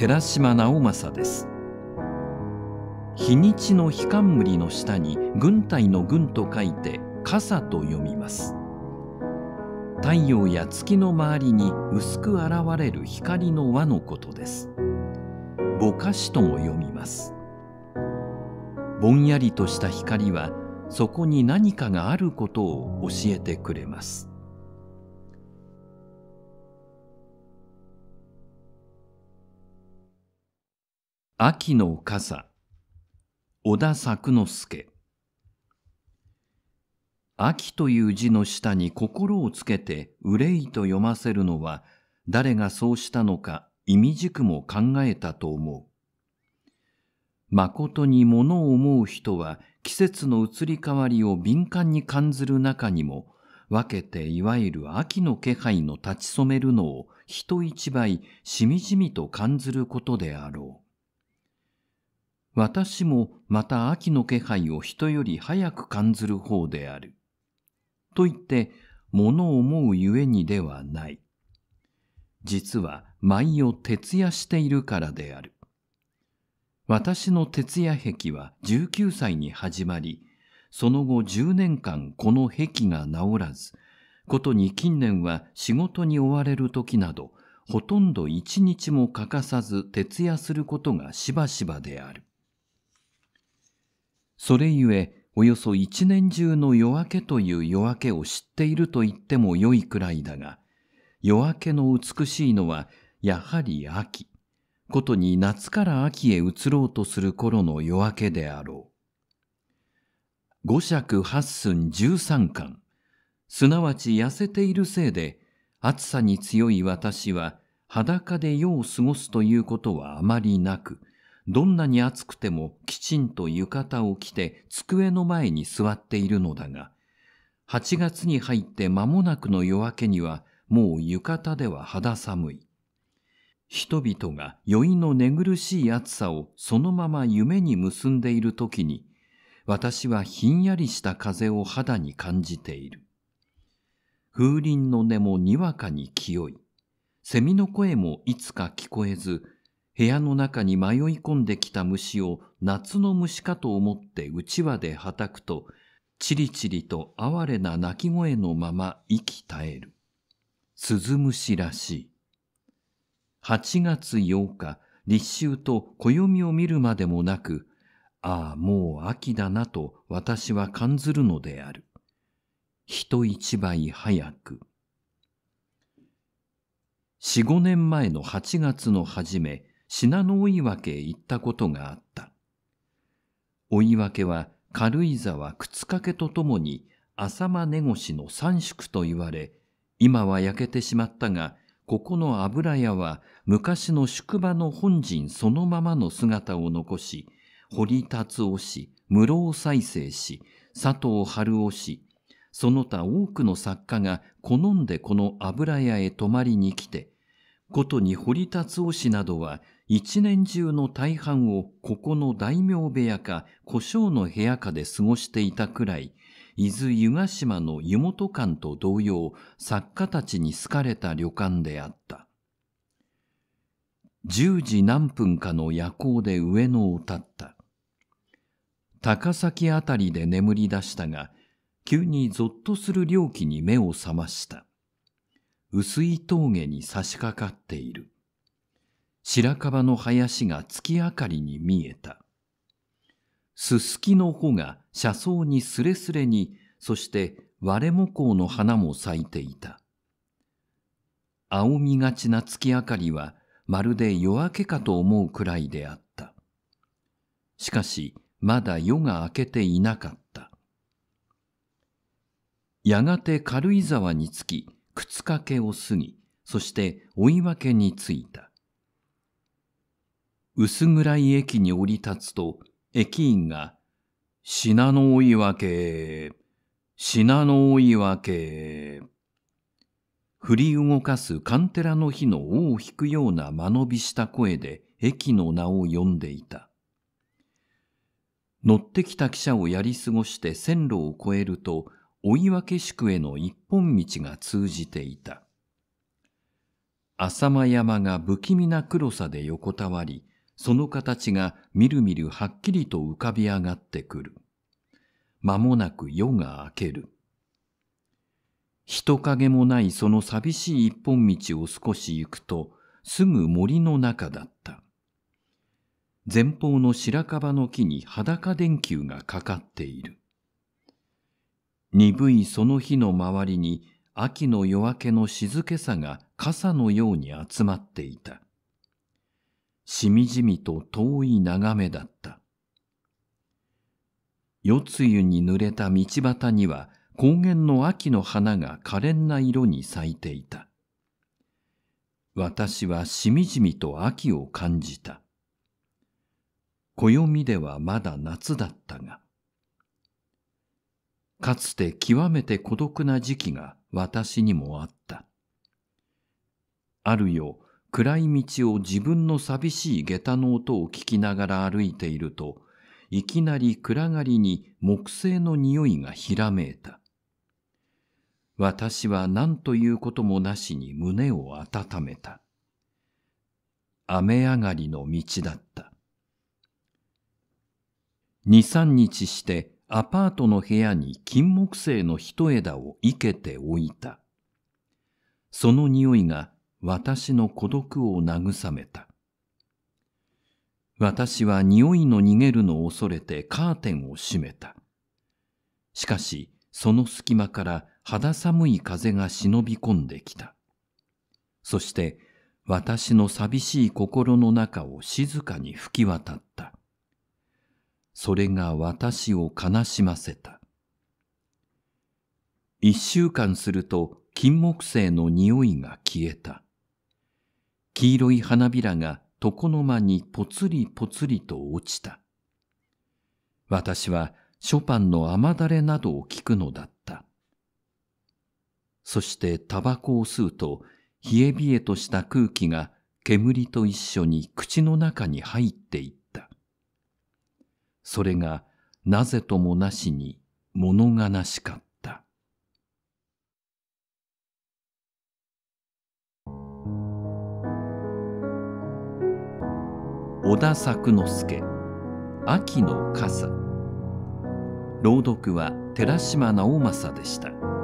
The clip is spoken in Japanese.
寺島直政です日にちの火冠の下に軍隊の軍と書いて傘と読みます太陽や月の周りに薄く現れる光の輪のことですぼかしとも読みますぼんやりとした光はそこに何かがあることを教えてくれます秋の傘小田作之助秋という字の下に心をつけて憂いと読ませるのは誰がそうしたのか意味軸も考えたと思う。誠に物を思う人は季節の移り変わりを敏感に感じる中にも分けていわゆる秋の気配の立ち染めるのを人一倍しみじみと感ずることであろう。私もまた秋の気配を人より早く感ずる方である。と言って、物を思うゆえにではない。実は舞を徹夜しているからである。私の徹夜癖は19歳に始まり、その後10年間この癖が治らず、ことに近年は仕事に追われる時など、ほとんど一日も欠かさず徹夜することがしばしばである。それゆえ、およそ一年中の夜明けという夜明けを知っていると言ってもよいくらいだが、夜明けの美しいのは、やはり秋。ことに夏から秋へ移ろうとする頃の夜明けであろう。五尺八寸十三巻。すなわち痩せているせいで、暑さに強い私は裸で夜を過ごすということはあまりなく、どんなに暑くてもきちんと浴衣を着て机の前に座っているのだが、8月に入って間もなくの夜明けにはもう浴衣では肌寒い。人々が酔いの寝苦しい暑さをそのまま夢に結んでいる時に、私はひんやりした風を肌に感じている。風鈴の音もにわかに清い。蝉の声もいつか聞こえず、部屋の中に迷い込んできた虫を夏の虫かと思ってうちわではたくと、チリチリと哀れな鳴き声のまま息絶える。鈴虫らしい。8月8日、立秋と暦を見るまでもなく、ああ、もう秋だなと私は感ずるのである。人一倍早く。四五年前の8月の初め、信濃追分へ行ったことがあった。追分は軽井沢靴掛とともに浅間根越の三宿と言われ、今は焼けてしまったが、ここの油屋は昔の宿場の本陣そのままの姿を残し、堀達夫氏、室尾再生氏、佐藤春夫氏、その他多くの作家が好んでこの油屋へ泊まりに来て、ことに堀達夫氏などは一年中の大半をここの大名部屋か故障の部屋かで過ごしていたくらい、伊豆湯ヶ島の湯本館と同様、作家たちに好かれた旅館であった。10時何分かの夜行で上野を立った。高崎あたりで眠り出したが、急にぞっとする猟気に目を覚ました。薄い峠に差し掛かっている。白樺の林が月明かりに見えた。すすきの穂が車窓にすれすれに、そして割れもこうの花も咲いていた。青みがちな月明かりはまるで夜明けかと思うくらいであった。しかしまだ夜が明けていなかった。やがて軽井沢に着き、靴掛けを過ぎ、そして追分に着いた。薄暗い駅に降り立つと、駅員が、品の追い分け、品の追い分け。振り動かすカンテラの火の尾を引くような間延びした声で駅の名を呼んでいた。乗ってきた汽車をやり過ごして線路を越えると、追分宿への一本道が通じていた。浅間山が不気味な黒さで横たわり、その形がみるみるはっきりと浮かび上がってくる。間もなく夜が明ける。人影もないその寂しい一本道を少し行くと、すぐ森の中だった。前方の白樺の木に裸電球がかかっている。鈍いその日の周りに秋の夜明けの静けさが傘のように集まっていた。しみじみと遠い眺めだった。夜露に濡れた道端には高原の秋の花が可憐な色に咲いていた。私はしみじみと秋を感じた。暦ではまだ夏だったが、かつて極めて孤独な時期が私にもあった。あるよ、暗い道を自分の寂しい下駄の音を聞きながら歩いていると、いきなり暗がりに木製の匂いがひらめいた。私は何ということもなしに胸を温めた。雨上がりの道だった。二三日してアパートの部屋に金木犀の一枝を生けておいた。その匂いが私の孤独を慰めた。私は匂いの逃げるのを恐れてカーテンを閉めた。しかし、その隙間から肌寒い風が忍び込んできた。そして、私の寂しい心の中を静かに吹き渡った。それが私を悲しませた。一週間すると金木犀の匂いが消えた。黄色い花びらが床の間にぽつりぽつりと落ちた。私はショパンの雨だれなどを聞くのだった。そしてタバコを吸うと、冷え冷えとした空気が煙と一緒に口の中に入っていった。それがなぜともなしに物悲しかった。小田作之助秋の傘朗読は寺島直政でした。